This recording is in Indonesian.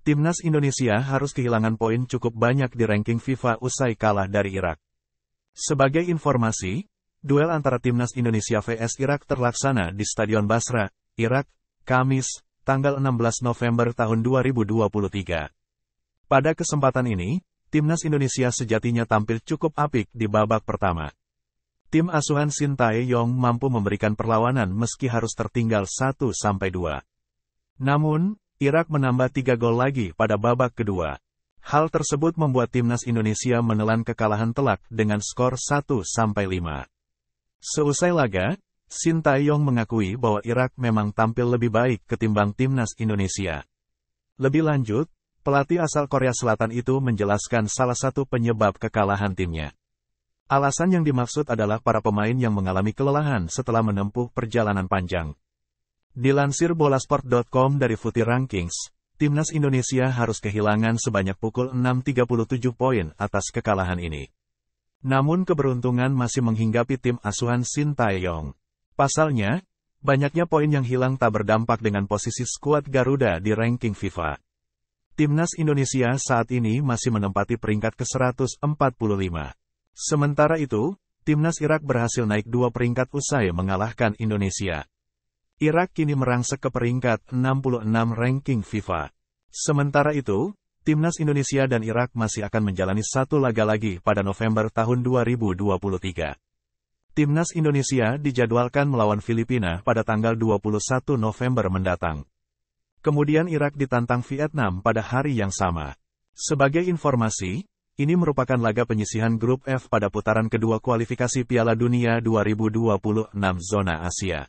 Timnas Indonesia harus kehilangan poin cukup banyak di ranking FIFA usai kalah dari Irak. Sebagai informasi, duel antara Timnas Indonesia vs Irak terlaksana di Stadion Basra, Irak, Kamis, tanggal 16 November tahun 2023. Pada kesempatan ini, Timnas Indonesia sejatinya tampil cukup apik di babak pertama. Tim asuhan Sintae yong mampu memberikan perlawanan meski harus tertinggal 1-2. Namun, Irak menambah tiga gol lagi pada babak kedua. Hal tersebut membuat timnas Indonesia menelan kekalahan telak dengan skor 1-5. Seusai laga, Sintayong mengakui bahwa Irak memang tampil lebih baik ketimbang timnas Indonesia. Lebih lanjut, pelatih asal Korea Selatan itu menjelaskan salah satu penyebab kekalahan timnya. Alasan yang dimaksud adalah para pemain yang mengalami kelelahan setelah menempuh perjalanan panjang. Dilansir bolasport.com dari Futi Rankings, Timnas Indonesia harus kehilangan sebanyak pukul 6.37 poin atas kekalahan ini. Namun keberuntungan masih menghinggapi tim asuhan Shin Taeyong. Pasalnya, banyaknya poin yang hilang tak berdampak dengan posisi skuad Garuda di ranking FIFA. Timnas Indonesia saat ini masih menempati peringkat ke-145. Sementara itu, Timnas Irak berhasil naik dua peringkat usai mengalahkan Indonesia. Irak kini merangsek ke peringkat 66 ranking FIFA. Sementara itu, Timnas Indonesia dan Irak masih akan menjalani satu laga lagi pada November tahun 2023. Timnas Indonesia dijadwalkan melawan Filipina pada tanggal 21 November mendatang. Kemudian Irak ditantang Vietnam pada hari yang sama. Sebagai informasi, ini merupakan laga penyisihan grup F pada putaran kedua kualifikasi Piala Dunia 2026 zona Asia.